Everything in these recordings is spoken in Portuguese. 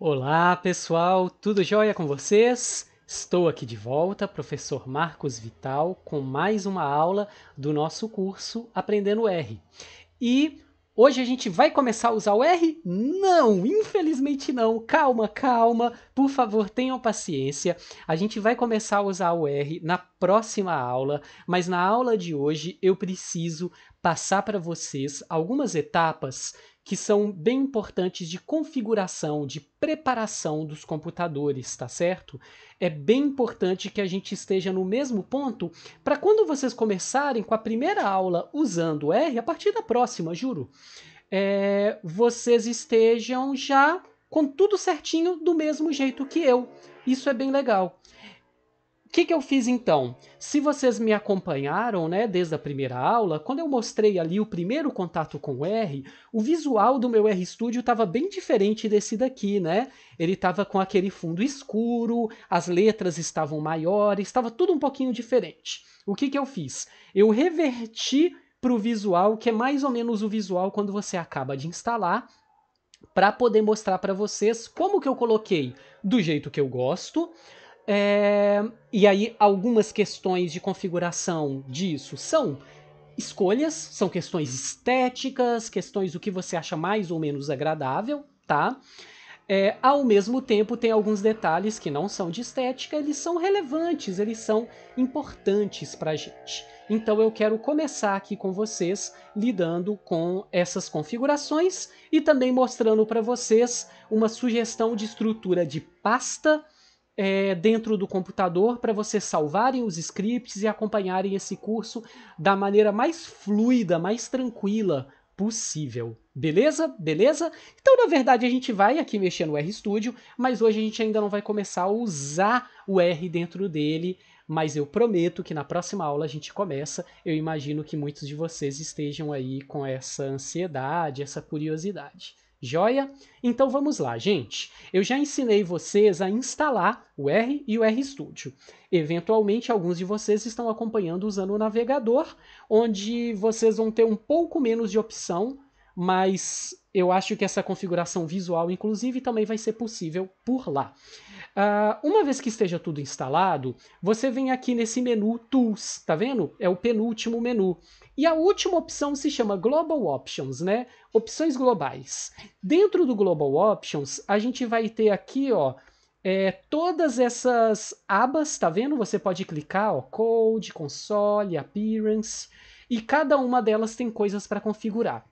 Olá pessoal, tudo jóia com vocês? Estou aqui de volta, professor Marcos Vital, com mais uma aula do nosso curso Aprendendo R. E hoje a gente vai começar a usar o R? Não, infelizmente não. Calma, calma, por favor, tenham paciência. A gente vai começar a usar o R na próxima aula, mas na aula de hoje eu preciso passar para vocês algumas etapas que são bem importantes de configuração, de preparação dos computadores, tá certo? É bem importante que a gente esteja no mesmo ponto para quando vocês começarem com a primeira aula usando R, a partir da próxima, juro, é, vocês estejam já com tudo certinho do mesmo jeito que eu. Isso é bem legal que, que eu fiz então? Se vocês me acompanharam né, desde a primeira aula, quando eu mostrei ali o primeiro contato com o R, o visual do meu RStudio estava bem diferente desse daqui, né? Ele estava com aquele fundo escuro, as letras estavam maiores, estava tudo um pouquinho diferente. O que, que eu fiz? Eu reverti para o visual, que é mais ou menos o visual quando você acaba de instalar, para poder mostrar para vocês como que eu coloquei do jeito que eu gosto, é, e aí, algumas questões de configuração disso são escolhas, são questões uhum. estéticas, questões do que você acha mais ou menos agradável, tá? É, ao mesmo tempo, tem alguns detalhes que não são de estética, eles são relevantes, eles são importantes para gente. Então, eu quero começar aqui com vocês lidando com essas configurações e também mostrando para vocês uma sugestão de estrutura de pasta é, dentro do computador para você salvarem os scripts e acompanharem esse curso da maneira mais fluida, mais tranquila possível. Beleza? Beleza? Então, na verdade, a gente vai aqui mexer no RStudio, mas hoje a gente ainda não vai começar a usar o R dentro dele, mas eu prometo que na próxima aula a gente começa. Eu imagino que muitos de vocês estejam aí com essa ansiedade, essa curiosidade. Joia? Então vamos lá, gente. Eu já ensinei vocês a instalar o R e o RStudio. Eventualmente, alguns de vocês estão acompanhando usando o navegador, onde vocês vão ter um pouco menos de opção, mas eu acho que essa configuração visual, inclusive, também vai ser possível por lá. Uh, uma vez que esteja tudo instalado, você vem aqui nesse menu Tools, tá vendo? É o penúltimo menu. E a última opção se chama Global Options, né? Opções globais. Dentro do Global Options, a gente vai ter aqui, ó, é, todas essas abas, tá vendo? Você pode clicar, ó, Code, Console, Appearance, e cada uma delas tem coisas para configurar.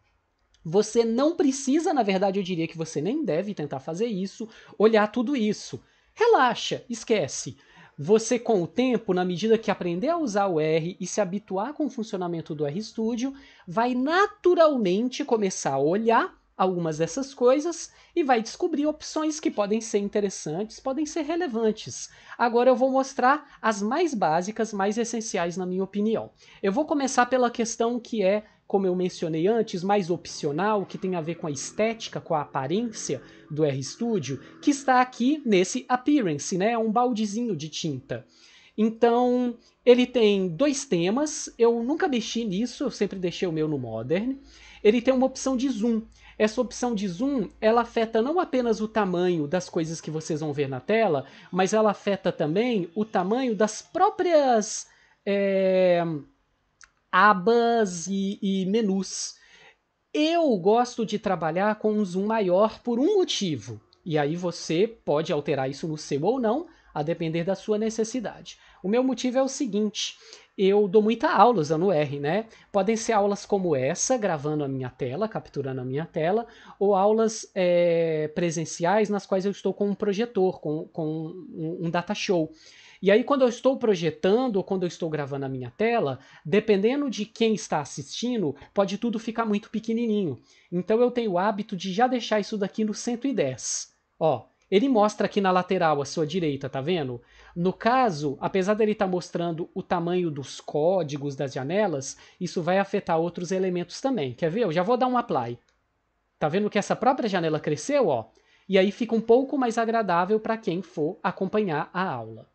Você não precisa, na verdade, eu diria que você nem deve tentar fazer isso, olhar tudo isso. Relaxa, esquece. Você, com o tempo, na medida que aprender a usar o R e se habituar com o funcionamento do RStudio, vai naturalmente começar a olhar algumas dessas coisas e vai descobrir opções que podem ser interessantes, podem ser relevantes. Agora eu vou mostrar as mais básicas, mais essenciais na minha opinião. Eu vou começar pela questão que é como eu mencionei antes, mais opcional, que tem a ver com a estética, com a aparência do RStudio, que está aqui nesse Appearance, né? É um baldezinho de tinta. Então, ele tem dois temas, eu nunca mexi nisso, eu sempre deixei o meu no Modern. Ele tem uma opção de zoom. Essa opção de zoom, ela afeta não apenas o tamanho das coisas que vocês vão ver na tela, mas ela afeta também o tamanho das próprias... É abas e, e menus. Eu gosto de trabalhar com um zoom maior por um motivo. E aí você pode alterar isso no seu ou não, a depender da sua necessidade. O meu motivo é o seguinte: eu dou muitas aulas no R, né? Podem ser aulas como essa, gravando a minha tela, capturando a minha tela, ou aulas é, presenciais nas quais eu estou com um projetor, com, com um, um data show. E aí, quando eu estou projetando ou quando eu estou gravando a minha tela, dependendo de quem está assistindo, pode tudo ficar muito pequenininho. Então, eu tenho o hábito de já deixar isso daqui no 110. Ó, ele mostra aqui na lateral à sua direita, tá vendo? No caso, apesar dele estar tá mostrando o tamanho dos códigos das janelas, isso vai afetar outros elementos também. Quer ver? Eu já vou dar um apply. Tá vendo que essa própria janela cresceu, ó? E aí fica um pouco mais agradável para quem for acompanhar a aula.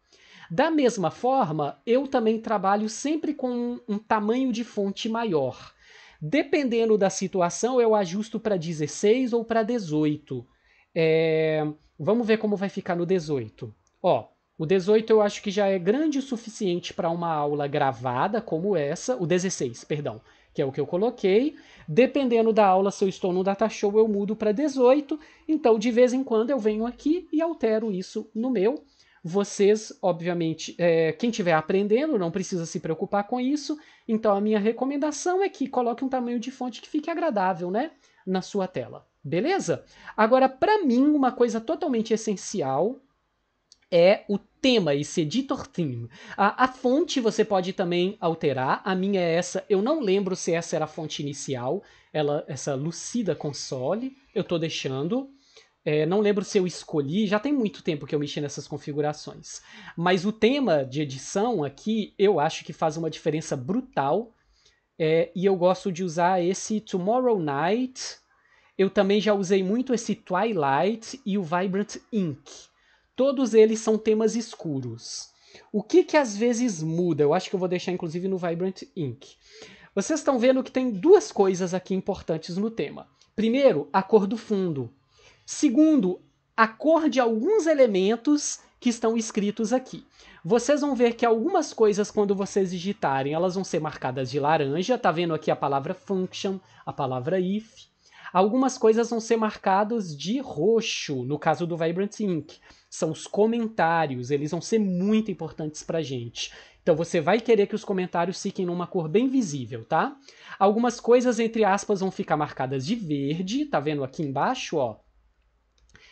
Da mesma forma, eu também trabalho sempre com um, tamanho de fonte maior. Dependendo da situação, eu ajusto para 16 ou para 18. É... Vamos ver como vai ficar no 18. Ó, o 18 eu acho que já é grande o suficiente para uma aula gravada como essa. O 16, perdão, que é o que eu coloquei. Dependendo da aula, se eu estou no datashow, eu mudo para 18. Então, de vez em quando, eu venho aqui e altero isso no meu. Vocês, obviamente, é, quem estiver aprendendo não precisa se preocupar com isso. Então, a minha recomendação é que coloque um tamanho de fonte que fique agradável, né? Na sua tela. Beleza? Agora, para mim, uma coisa totalmente essencial é o tema, esse editor theme. A, a, fonte você pode também alterar. A minha é essa. Eu não lembro se essa era a fonte inicial, ela, essa Lucida Console. Eu estou deixando. É, não lembro se eu escolhi, já tem muito tempo que eu mexi nessas configurações. Mas o tema de edição aqui eu acho que faz uma diferença brutal. É, e eu gosto de usar esse Tomorrow Night. Eu também já usei muito esse Twilight e o Vibrant Ink. Todos eles são temas escuros. O que que às vezes muda? Eu acho que eu vou deixar inclusive no Vibrant Ink. Vocês estão vendo que tem duas coisas aqui importantes no tema. Primeiro, a cor do fundo. Segundo, acorde alguns elementos que estão escritos aqui. Vocês vão ver que algumas coisas, quando vocês digitarem, elas vão ser marcadas de laranja. Tá vendo aqui a palavra function, a palavra if. Algumas coisas vão ser marcadas de roxo, no caso do Vibrant Ink. São os comentários, eles vão ser muito importantes a gente. Então você vai querer que os comentários fiquem numa cor bem visível, tá? Algumas coisas, entre aspas, vão ficar marcadas de verde, tá vendo aqui embaixo, ó?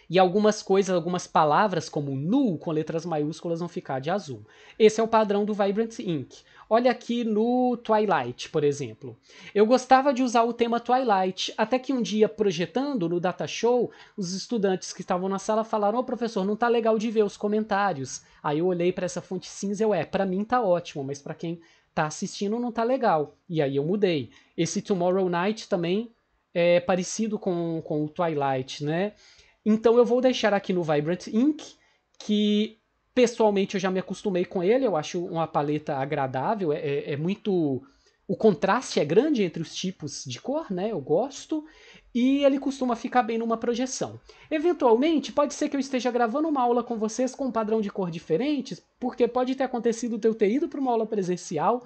e algumas coisas, algumas palavras como nu com letras maiúsculas vão ficar de azul. Esse é o padrão do Vibrant Ink. Olha aqui no Twilight, por exemplo. Eu gostava de usar o tema Twilight, até que um dia projetando no data show, os estudantes que estavam na sala falaram: "Ô oh, professor, não tá legal de ver os comentários". Aí eu olhei para essa fonte cinza, eu é, para mim tá ótimo, mas para quem tá assistindo não tá legal. E aí eu mudei. Esse Tomorrow Night também é parecido com, com o Twilight, né? Então eu vou deixar aqui no Vibrant Ink, que pessoalmente eu já me acostumei com ele, eu acho uma paleta agradável, é, é, é muito. O contraste é grande entre os tipos de cor, né? Eu gosto. E ele costuma ficar bem numa projeção. Eventualmente, pode ser que eu esteja gravando uma aula com vocês com um padrão de cor diferentes, porque pode ter acontecido eu ter ido para uma aula presencial,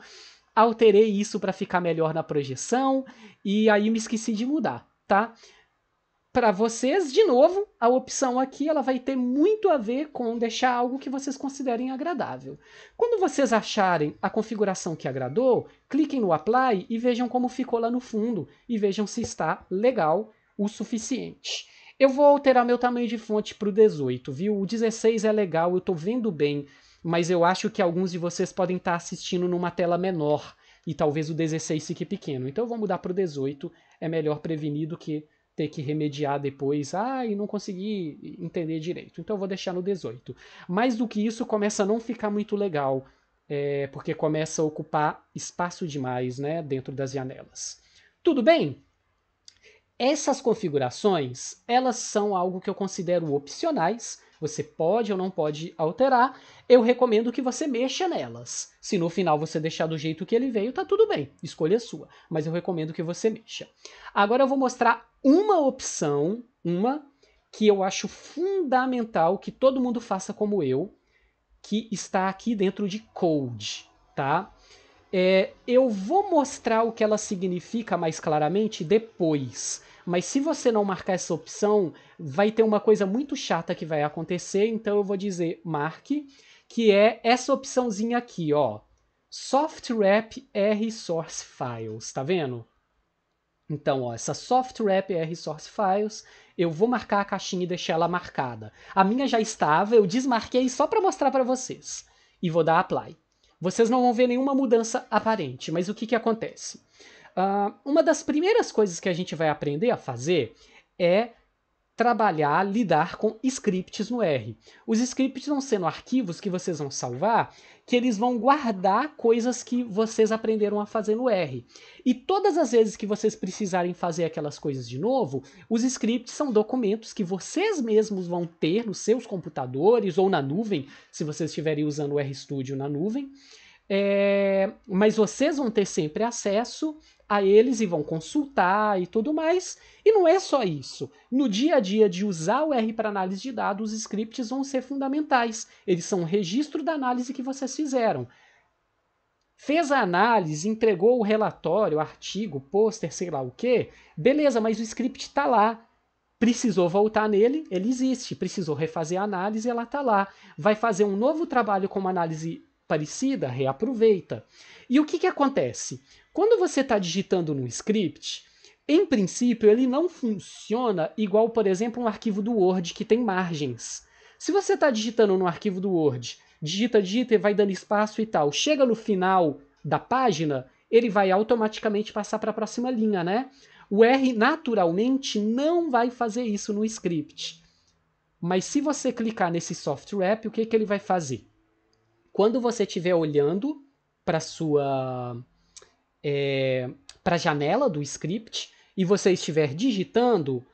alterei isso para ficar melhor na projeção, e aí me esqueci de mudar, tá? para vocês, de novo, a opção aqui ela vai ter muito a ver com deixar algo que vocês considerem agradável. Quando vocês acharem a configuração que agradou, cliquem no Apply e vejam como ficou lá no fundo e vejam se está legal o suficiente. Eu vou alterar meu tamanho de fonte para o 18, viu? O 16 é legal, eu estou vendo bem, mas eu acho que alguns de vocês podem estar tá assistindo numa tela menor e talvez o 16 fique pequeno. Então eu vou mudar para o 18, é melhor prevenir do que ter que remediar depois, ah, e não consegui entender direito. Então eu vou deixar no 18. Mais do que isso, começa a não ficar muito legal, é, porque começa a ocupar espaço demais né, dentro das janelas. Tudo bem? Essas configurações, elas são algo que eu considero opcionais, você pode ou não pode alterar, eu recomendo que você mexa nelas. Se no final você deixar do jeito que ele veio, tá tudo bem, escolha sua, mas eu recomendo que você mexa. Agora eu vou mostrar uma opção, uma que eu acho fundamental que todo mundo faça como eu, que está aqui dentro de Code, tá? É, eu vou mostrar o que ela significa mais claramente depois mas se você não marcar essa opção, vai ter uma coisa muito chata que vai acontecer, então eu vou dizer marque, que é essa opçãozinha aqui, ó. SoftWrap R Source Files, tá vendo? Então, ó, essa SoftWrap R Source Files, eu vou marcar a caixinha e deixar ela marcada. A minha já estava, eu desmarquei só para mostrar para vocês. E vou dar apply. Vocês não vão ver nenhuma mudança aparente, mas o que, que acontece? Uh, uma das primeiras coisas que a gente vai aprender a fazer é trabalhar, lidar com scripts no R. Os scripts vão sendo arquivos que vocês vão salvar, que eles vão guardar coisas que vocês aprenderam a fazer no R. E todas as vezes que vocês precisarem fazer aquelas coisas de novo, os scripts são documentos que vocês mesmos vão ter nos seus computadores ou na nuvem, se vocês estiverem usando o RStudio na nuvem. É... mas vocês vão ter sempre acesso a eles e vão consultar e tudo mais. E não é só isso. No dia a dia de usar o R para análise de dados, os scripts vão ser fundamentais. Eles são o registro da análise que vocês fizeram. Fez a análise, entregou o relatório, artigo, pôster, sei lá o quê. Beleza, mas o script está lá. Precisou voltar nele, ele existe. Precisou refazer a análise, ela está lá. Vai fazer um novo trabalho com uma análise parecida, reaproveita. E o que, que acontece? Quando você está digitando num script, em princípio, ele não funciona igual, por exemplo, um arquivo do Word que tem margens. Se você está digitando num arquivo do Word, digita, digita e vai dando espaço e tal, chega no final da página, ele vai automaticamente passar para a próxima linha, né? O R naturalmente não vai fazer isso no script. Mas se você clicar nesse soft wrap, o que, que ele vai fazer? Quando você estiver olhando para sua é, para a janela do script e você estiver digitando,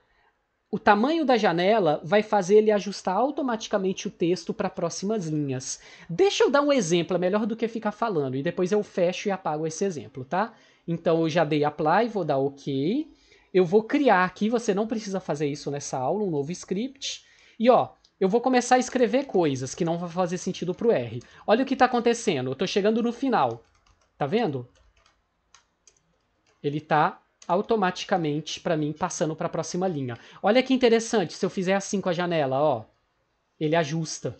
o tamanho da janela vai fazer ele ajustar automaticamente o texto para próximas linhas. Deixa eu dar um exemplo, é melhor do que ficar falando, e depois eu fecho e apago esse exemplo, tá? Então eu já dei apply, vou dar OK. Eu vou criar aqui, você não precisa fazer isso nessa aula, um novo script. E ó, eu vou começar a escrever coisas que não vão fazer sentido para o R. Olha o que está acontecendo, eu estou chegando no final. Tá vendo? ele está automaticamente para mim passando para a próxima linha. Olha que interessante, se eu fizer assim com a janela, ó, ele ajusta.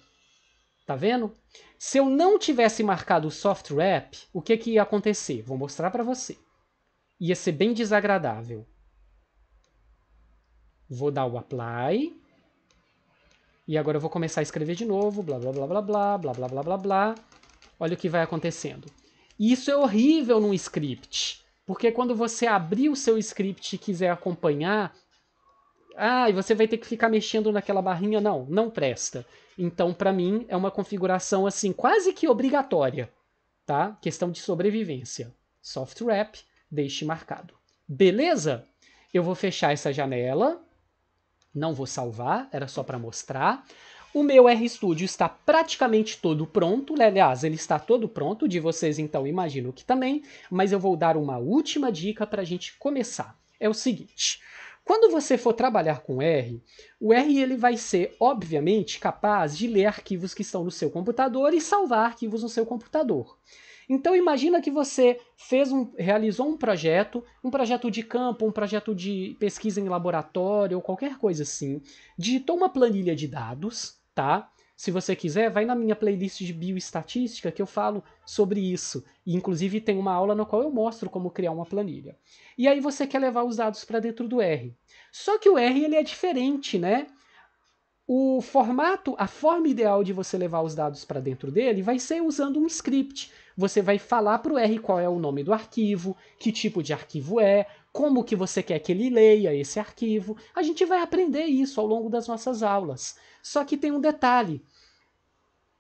Tá vendo? Se eu não tivesse marcado o soft wrap, o que que ia acontecer? Vou mostrar para você. Ia ser bem desagradável. Vou dar o apply. E agora eu vou começar a escrever de novo, blá blá blá blá blá, blá blá blá blá blá. Olha o que vai acontecendo. Isso é horrível num script. Porque quando você abrir o seu script e quiser acompanhar, ah, e você vai ter que ficar mexendo naquela barrinha, não, não presta. Então, para mim, é uma configuração assim quase que obrigatória, tá? Questão de sobrevivência. Soft wrap, deixe marcado. Beleza? Eu vou fechar essa janela. Não vou salvar, era só para mostrar. O meu RStudio está praticamente todo pronto, né? aliás, ele está todo pronto, de vocês então imagino que também, mas eu vou dar uma última dica para a gente começar. É o seguinte, quando você for trabalhar com R, o R ele vai ser, obviamente, capaz de ler arquivos que estão no seu computador e salvar arquivos no seu computador. Então imagina que você fez um, realizou um projeto, um projeto de campo, um projeto de pesquisa em laboratório ou qualquer coisa assim, digitou uma planilha de dados, tá? Se você quiser, vai na minha playlist de bioestatística que eu falo sobre isso. E, inclusive, tem uma aula na qual eu mostro como criar uma planilha. E aí você quer levar os dados para dentro do R. Só que o R ele é diferente, né? O formato, a forma ideal de você levar os dados para dentro dele vai ser usando um script. Você vai falar para o R qual é o nome do arquivo, que tipo de arquivo é, como que você quer que ele leia esse arquivo. A gente vai aprender isso ao longo das nossas aulas. Só que tem um detalhe.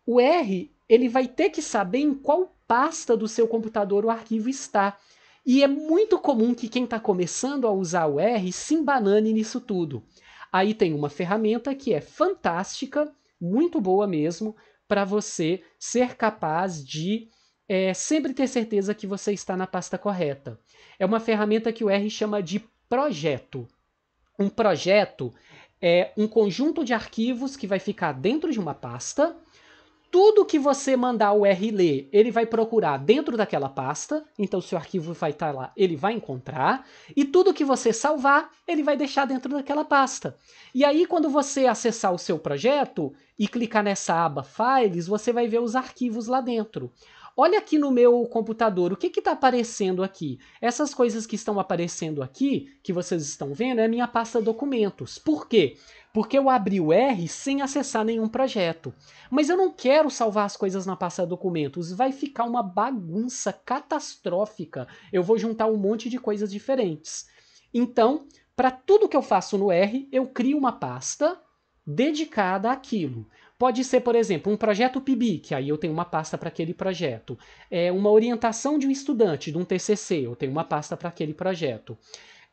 O R, ele vai ter que saber em qual pasta do seu computador o arquivo está. E é muito comum que quem está começando a usar o R se embanane nisso tudo. Aí tem uma ferramenta que é fantástica, muito boa mesmo, para você ser capaz de é, sempre ter certeza que você está na pasta correta. É uma ferramenta que o R chama de projeto. Um projeto é um conjunto de arquivos que vai ficar dentro de uma pasta. Tudo que você mandar o R ler, ele vai procurar dentro daquela pasta. Então, se o arquivo vai estar lá, ele vai encontrar. E tudo que você salvar, ele vai deixar dentro daquela pasta. E aí, quando você acessar o seu projeto e clicar nessa aba Files, você vai ver os arquivos lá dentro. Olha aqui no meu computador, o que está aparecendo aqui? Essas coisas que estão aparecendo aqui, que vocês estão vendo, é a minha pasta documentos. Por quê? Porque eu abri o R sem acessar nenhum projeto. Mas eu não quero salvar as coisas na pasta documentos, vai ficar uma bagunça catastrófica. Eu vou juntar um monte de coisas diferentes. Então, para tudo que eu faço no R, eu crio uma pasta dedicada àquilo. Pode ser, por exemplo, um projeto PIB, que aí eu tenho uma pasta para aquele projeto. É uma orientação de um estudante, de um TCC, eu tenho uma pasta para aquele projeto.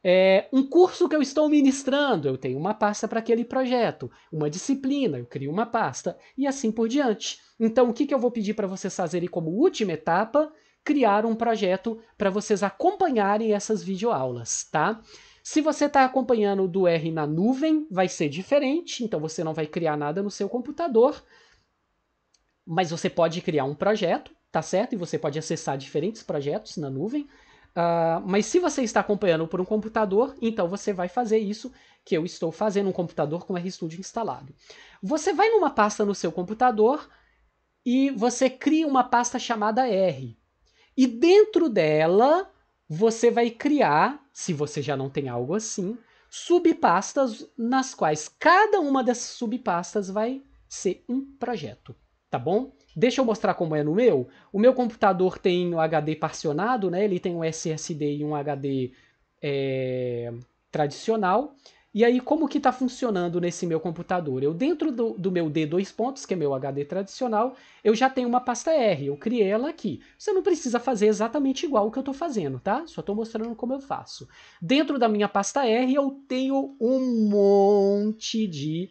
É, um curso que eu estou ministrando, eu tenho uma pasta para aquele projeto, uma disciplina, eu crio uma pasta e assim por diante. Então, o que, que eu vou pedir para vocês fazerem como última etapa? Criar um projeto para vocês acompanharem essas videoaulas, tá? Se você está acompanhando do R na nuvem, vai ser diferente, então você não vai criar nada no seu computador, mas você pode criar um projeto, tá certo? E você pode acessar diferentes projetos na nuvem. Uh, mas se você está acompanhando por um computador, então você vai fazer isso que eu estou fazendo, um computador com RStudio instalado. Você vai numa pasta no seu computador e você cria uma pasta chamada R. E dentro dela você vai criar, se você já não tem algo assim, subpastas nas quais cada uma dessas subpastas vai ser um projeto, tá bom? Deixa eu mostrar como é no meu. O meu computador tem o HD particionado, né? Ele tem um SSD e um HD é, eh, tradicional. E aí, como que está funcionando nesse meu computador? Eu, dentro do, do meu D2 pontos, que é meu HD tradicional, eu já tenho uma pasta R, eu criei ela aqui. Você não precisa fazer exatamente igual o que eu estou fazendo, tá? Só estou mostrando como eu faço. Dentro da minha pasta R, eu tenho um monte de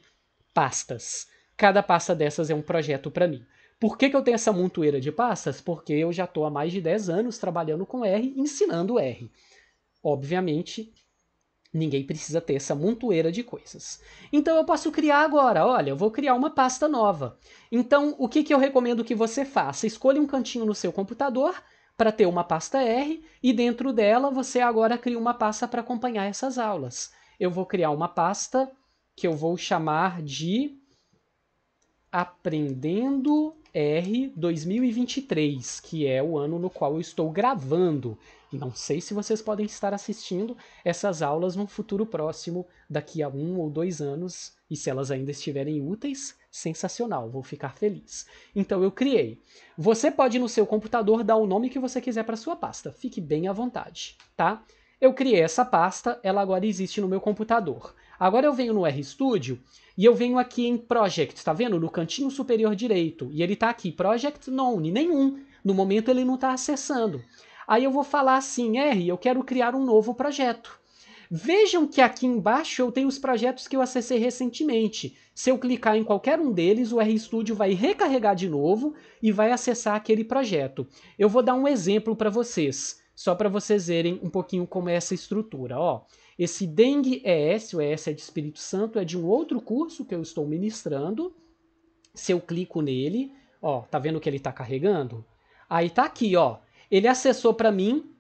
pastas. Cada pasta dessas é um projeto para mim. Por que, que eu tenho essa montoeira de pastas? Porque eu já estou há mais de 10 anos trabalhando com R, ensinando R. Obviamente, Ninguém precisa ter essa montoeira de coisas. Então eu posso criar agora, olha, eu vou criar uma pasta nova. Então o que, que eu recomendo que você faça? Escolha um cantinho no seu computador para ter uma pasta R e dentro dela você agora cria uma pasta para acompanhar essas aulas. Eu vou criar uma pasta que eu vou chamar de Aprendendo R 2023, que é o ano no qual eu estou gravando. Não sei se vocês podem estar assistindo essas aulas no futuro próximo, daqui a um ou dois anos, e se elas ainda estiverem úteis, sensacional, vou ficar feliz. Então eu criei. Você pode no seu computador dar o nome que você quiser para sua pasta, fique bem à vontade, tá? Eu criei essa pasta, ela agora existe no meu computador. Agora eu venho no RStudio e eu venho aqui em Project, tá vendo? No cantinho superior direito. E ele tá aqui, Project None, nenhum. No momento ele não tá acessando. Aí eu vou falar assim, R, eu quero criar um novo projeto. Vejam que aqui embaixo eu tenho os projetos que eu acessei recentemente. Se eu clicar em qualquer um deles, o RStudio vai recarregar de novo e vai acessar aquele projeto. Eu vou dar um exemplo para vocês, só para vocês verem um pouquinho como é essa estrutura. Ó, esse Dengue ES, é o ES é de Espírito Santo, é de um outro curso que eu estou ministrando. Se eu clico nele, ó, tá vendo que ele tá carregando? Aí tá aqui, ó. Ele acessou para mim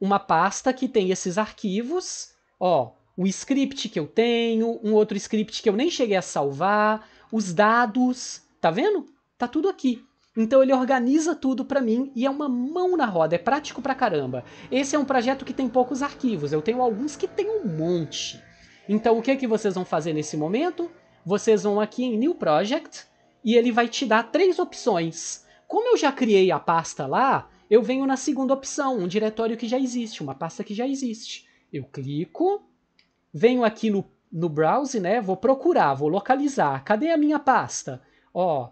uma pasta que tem esses arquivos, ó, o script que eu tenho, um outro script que eu nem cheguei a salvar, os dados, tá vendo? Tá tudo aqui. Então ele organiza tudo para mim e é uma mão na roda, é prático pra caramba. Esse é um projeto que tem poucos arquivos, eu tenho alguns que tem um monte. Então o que é que vocês vão fazer nesse momento? Vocês vão aqui em New Project e ele vai te dar três opções. Como eu já criei a pasta lá, eu venho na segunda opção, um diretório que já existe, uma pasta que já existe. Eu clico, venho aqui no, no browse, né? Vou procurar, vou localizar. Cadê a minha pasta? Ó,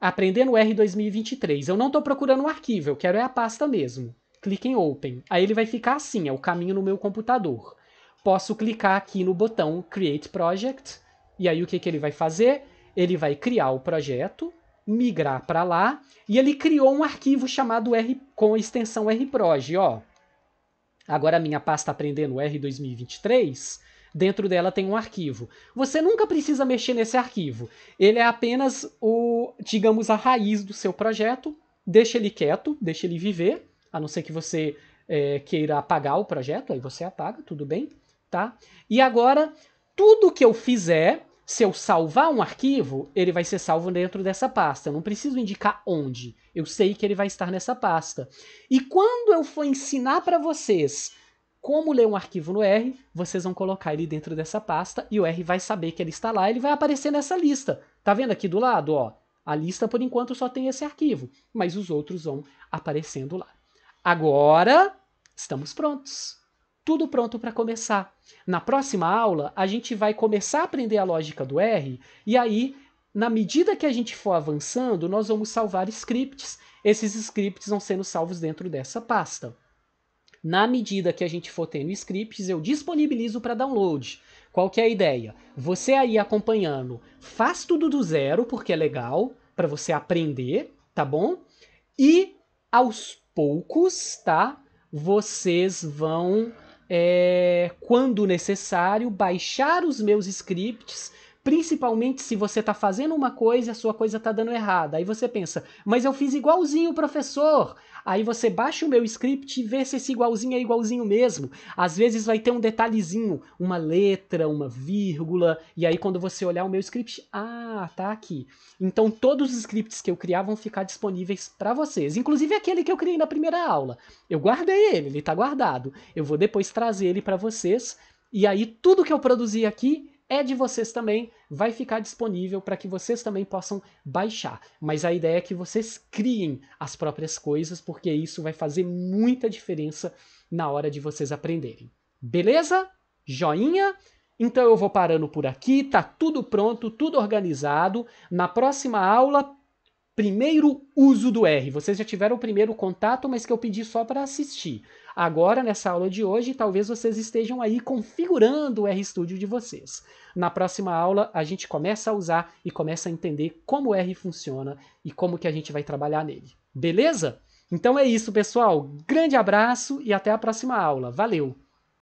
Aprendendo R 2023. Eu não estou procurando um arquivo, eu quero é a pasta mesmo. Clique em Open. Aí ele vai ficar assim, é o caminho no meu computador. Posso clicar aqui no botão Create Project, e aí o que, que ele vai fazer? Ele vai criar o projeto, migrar para lá, e ele criou um arquivo chamado R com a extensão rproj, ó. Agora a minha pasta aprendendo R 2023 dentro dela tem um arquivo. Você nunca precisa mexer nesse arquivo. Ele é apenas o, digamos, a raiz do seu projeto. Deixa ele quieto, deixa ele viver, a não ser que você é, queira apagar o projeto, aí você apaga, tudo bem, tá? E agora, tudo que eu fizer, se eu salvar um arquivo, ele vai ser salvo dentro dessa pasta. Eu não preciso indicar onde. Eu sei que ele vai estar nessa pasta. E quando eu for ensinar para vocês como ler um arquivo no R, vocês vão colocar ele dentro dessa pasta e o R vai saber que ele está lá, ele vai aparecer nessa lista. Tá vendo aqui do lado, ó? A lista por enquanto só tem esse arquivo, mas os outros vão aparecendo lá. Agora estamos prontos. Tudo pronto para começar. Na próxima aula, a gente vai começar a aprender a lógica do R e aí, na medida que a gente for avançando, nós vamos salvar scripts. Esses scripts vão sendo salvos dentro dessa pasta. Na medida que a gente for tendo scripts, eu disponibilizo para download. Qual que é a ideia? Você aí acompanhando, faz tudo do zero, porque é legal, para você aprender, tá bom? E aos poucos, tá? Vocês vão, é, quando necessário, baixar os meus scripts Principalmente se você está fazendo uma coisa e a sua coisa está dando errada. Aí você pensa, mas eu fiz igualzinho o professor. Aí você baixa o meu script e vê se esse igualzinho é igualzinho mesmo. Às vezes vai ter um detalhezinho, uma letra, uma vírgula. E aí quando você olhar o meu script, ah, tá aqui. Então todos os scripts que eu criar vão ficar disponíveis para vocês. Inclusive aquele que eu criei na primeira aula. Eu guardei ele, ele está guardado. Eu vou depois trazer ele para vocês. E aí tudo que eu produzi aqui é de vocês também, vai ficar disponível para que vocês também possam baixar. Mas a ideia é que vocês criem as próprias coisas, porque isso vai fazer muita diferença na hora de vocês aprenderem. Beleza? Joinha? Então eu vou parando por aqui, tá tudo pronto, tudo organizado. Na próxima aula, primeiro uso do R. Vocês já tiveram o primeiro contato, mas que eu pedi só para assistir. Agora, nessa aula de hoje, talvez vocês estejam aí configurando o RStudio de vocês. Na próxima aula, a gente começa a usar e começa a entender como o R funciona e como que a gente vai trabalhar nele. Beleza? Então é isso, pessoal. Grande abraço e até a próxima aula. Valeu!